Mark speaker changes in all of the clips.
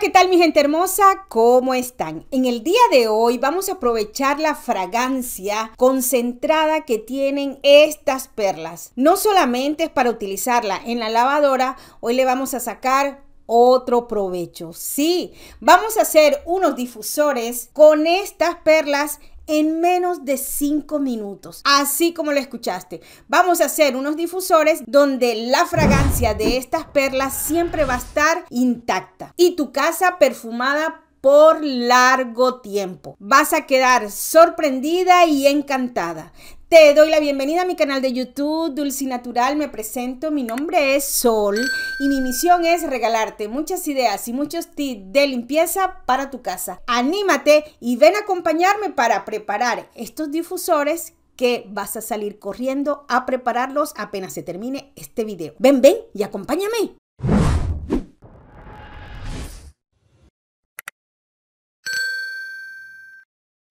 Speaker 1: ¿qué tal mi gente hermosa? ¿Cómo están? En el día de hoy vamos a aprovechar la fragancia concentrada que tienen estas perlas. No solamente es para utilizarla en la lavadora, hoy le vamos a sacar otro provecho. Sí, vamos a hacer unos difusores con estas perlas en menos de 5 minutos. Así como lo escuchaste, vamos a hacer unos difusores donde la fragancia de estas perlas siempre va a estar intacta y tu casa perfumada por largo tiempo. Vas a quedar sorprendida y encantada. Te doy la bienvenida a mi canal de YouTube Dulce Natural, me presento, mi nombre es Sol y mi misión es regalarte muchas ideas y muchos tips de limpieza para tu casa. Anímate y ven a acompañarme para preparar estos difusores que vas a salir corriendo a prepararlos apenas se termine este video. Ven, ven y acompáñame.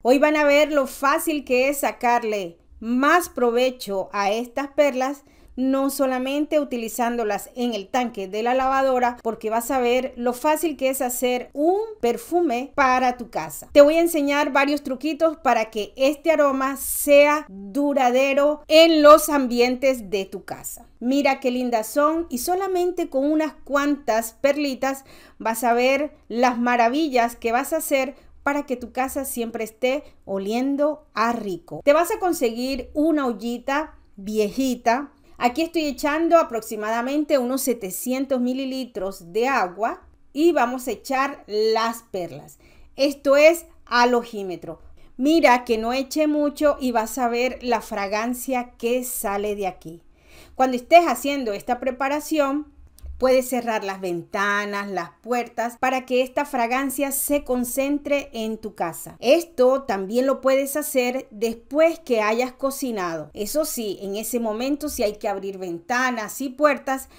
Speaker 1: Hoy van a ver lo fácil que es sacarle más provecho a estas perlas no solamente utilizándolas en el tanque de la lavadora, porque vas a ver lo fácil que es hacer un perfume para tu casa. Te voy a enseñar varios truquitos para que este aroma sea duradero en los ambientes de tu casa. Mira qué lindas son y solamente con unas cuantas perlitas vas a ver las maravillas que vas a hacer para que tu casa siempre esté oliendo a rico. Te vas a conseguir una ollita viejita. Aquí estoy echando aproximadamente unos 700 mililitros de agua y vamos a echar las perlas. Esto es alojímetro. Mira que no eche mucho y vas a ver la fragancia que sale de aquí. Cuando estés haciendo esta preparación, Puedes cerrar las ventanas, las puertas, para que esta fragancia se concentre en tu casa. Esto también lo puedes hacer después que hayas cocinado. Eso sí, en ese momento si sí hay que abrir ventanas y puertas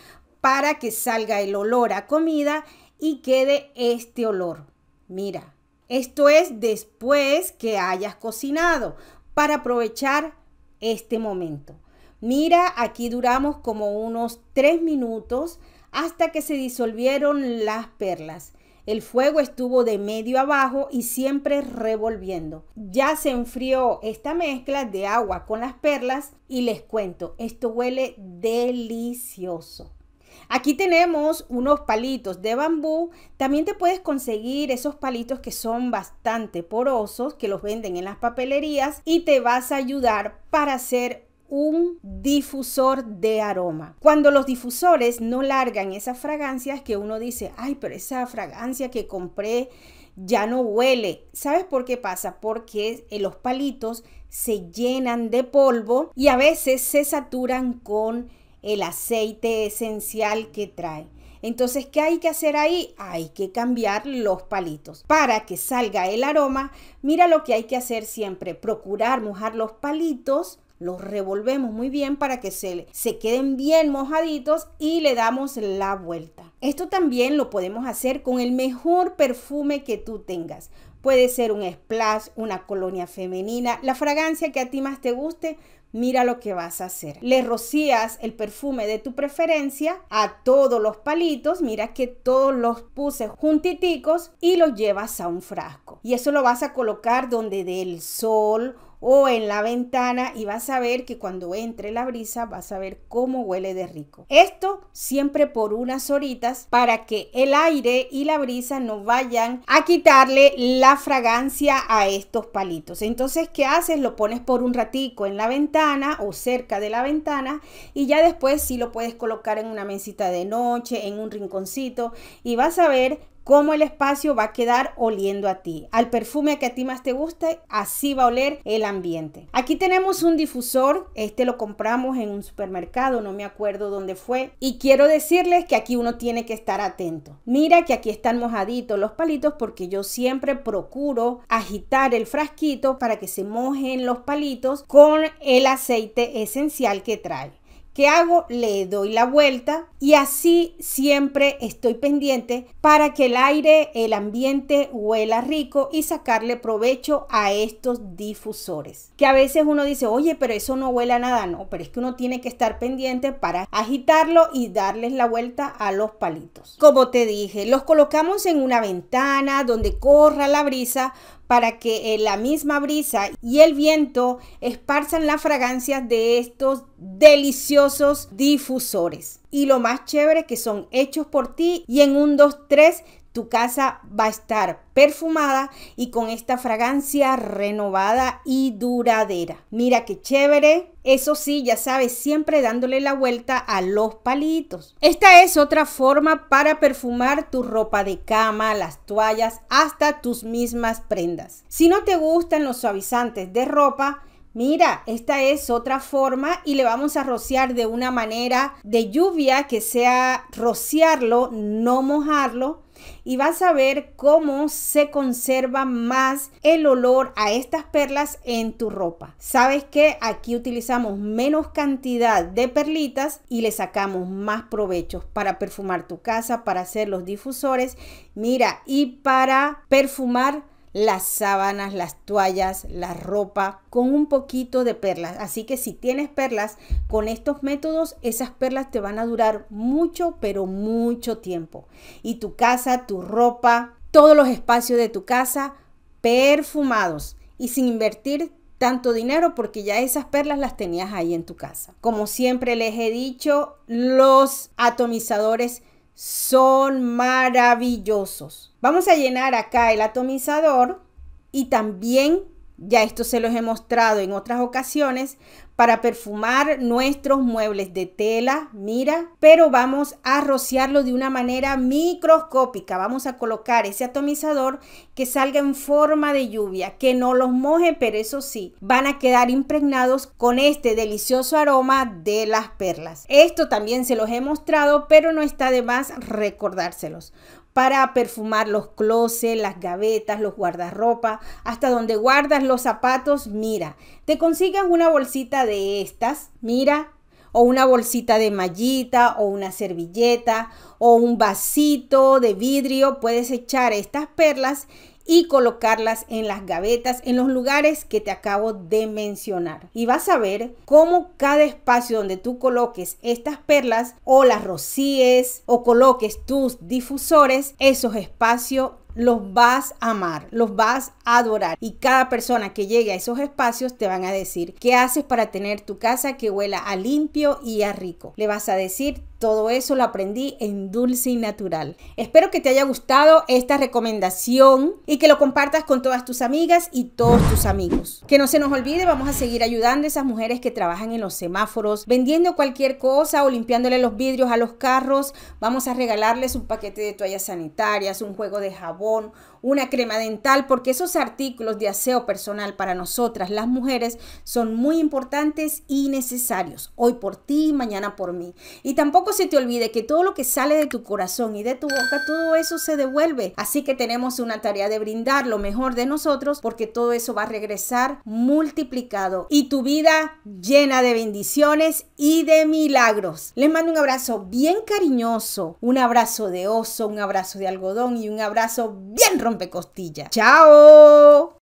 Speaker 1: para que salga el olor a comida y quede este olor. Mira, esto es después que hayas cocinado para aprovechar este momento. Mira, aquí duramos como unos 3 minutos hasta que se disolvieron las perlas. El fuego estuvo de medio abajo y siempre revolviendo. Ya se enfrió esta mezcla de agua con las perlas y les cuento, esto huele delicioso. Aquí tenemos unos palitos de bambú. También te puedes conseguir esos palitos que son bastante porosos, que los venden en las papelerías y te vas a ayudar para hacer un difusor de aroma. Cuando los difusores no largan esas fragancias que uno dice, ay, pero esa fragancia que compré ya no huele. ¿Sabes por qué pasa? Porque eh, los palitos se llenan de polvo y a veces se saturan con el aceite esencial que trae. Entonces, ¿qué hay que hacer ahí? Hay que cambiar los palitos. Para que salga el aroma, mira lo que hay que hacer siempre, procurar mojar los palitos los revolvemos muy bien para que se, se queden bien mojaditos y le damos la vuelta. Esto también lo podemos hacer con el mejor perfume que tú tengas. Puede ser un splash, una colonia femenina, la fragancia que a ti más te guste, mira lo que vas a hacer. Le rocías el perfume de tu preferencia a todos los palitos, mira que todos los puse juntiticos y los llevas a un frasco. Y eso lo vas a colocar donde dé el sol o en la ventana y vas a ver que cuando entre la brisa vas a ver cómo huele de rico. Esto siempre por unas horitas para que el aire y la brisa no vayan a quitarle la fragancia a estos palitos. Entonces, ¿qué haces? Lo pones por un ratico en la ventana o cerca de la ventana y ya después si lo puedes colocar en una mesita de noche, en un rinconcito y vas a ver cómo el espacio va a quedar oliendo a ti. Al perfume que a ti más te guste, así va a oler el ambiente. Aquí tenemos un difusor, este lo compramos en un supermercado, no me acuerdo dónde fue. Y quiero decirles que aquí uno tiene que estar atento. Mira que aquí están mojaditos los palitos porque yo siempre procuro agitar el frasquito para que se mojen los palitos con el aceite esencial que trae. ¿Qué hago? Le doy la vuelta y así siempre estoy pendiente para que el aire, el ambiente huela rico y sacarle provecho a estos difusores. Que a veces uno dice, oye, pero eso no huela nada, no, pero es que uno tiene que estar pendiente para agitarlo y darles la vuelta a los palitos. Como te dije, los colocamos en una ventana donde corra la brisa para que la misma brisa y el viento esparzan las fragancias de estos deliciosos difusores. Y lo más chévere que son hechos por ti y en un 2, 3 tu casa va a estar perfumada y con esta fragancia renovada y duradera. Mira qué chévere. Eso sí, ya sabes, siempre dándole la vuelta a los palitos. Esta es otra forma para perfumar tu ropa de cama, las toallas, hasta tus mismas prendas. Si no te gustan los suavizantes de ropa, Mira, esta es otra forma y le vamos a rociar de una manera de lluvia que sea rociarlo, no mojarlo. Y vas a ver cómo se conserva más el olor a estas perlas en tu ropa. Sabes que aquí utilizamos menos cantidad de perlitas y le sacamos más provechos para perfumar tu casa, para hacer los difusores, mira, y para perfumar las sábanas, las toallas, la ropa, con un poquito de perlas. Así que si tienes perlas, con estos métodos, esas perlas te van a durar mucho, pero mucho tiempo. Y tu casa, tu ropa, todos los espacios de tu casa perfumados y sin invertir tanto dinero porque ya esas perlas las tenías ahí en tu casa. Como siempre les he dicho, los atomizadores son maravillosos. Vamos a llenar acá el atomizador y también ya esto se los he mostrado en otras ocasiones, para perfumar nuestros muebles de tela, mira, pero vamos a rociarlo de una manera microscópica. Vamos a colocar ese atomizador que salga en forma de lluvia, que no los moje, pero eso sí, van a quedar impregnados con este delicioso aroma de las perlas. Esto también se los he mostrado, pero no está de más recordárselos para perfumar los closets, las gavetas, los guardarropa, hasta donde guardas los zapatos, mira, te consigas una bolsita de estas, mira, o una bolsita de mallita o una servilleta o un vasito de vidrio, puedes echar estas perlas y colocarlas en las gavetas, en los lugares que te acabo de mencionar. Y vas a ver cómo cada espacio donde tú coloques estas perlas o las rocíes o coloques tus difusores, esos espacios los vas a amar, los vas a adorar. Y cada persona que llegue a esos espacios te van a decir, ¿qué haces para tener tu casa que huela a limpio y a rico? Le vas a decir, todo eso lo aprendí en Dulce y Natural. Espero que te haya gustado esta recomendación y que lo compartas con todas tus amigas y todos tus amigos. Que no se nos olvide, vamos a seguir ayudando a esas mujeres que trabajan en los semáforos, vendiendo cualquier cosa o limpiándole los vidrios a los carros. Vamos a regalarles un paquete de toallas sanitarias, un juego de jabón, una crema dental, porque esos artículos de aseo personal para nosotras, las mujeres, son muy importantes y necesarios. Hoy por ti, mañana por mí. Y tampoco se te olvide que todo lo que sale de tu corazón y de tu boca, todo eso se devuelve. Así que tenemos una tarea de brindar lo mejor de nosotros, porque todo eso va a regresar multiplicado y tu vida llena de bendiciones y de milagros. Les mando un abrazo bien cariñoso, un abrazo de oso, un abrazo de algodón y un abrazo bien romántico costilla. ¡Chao!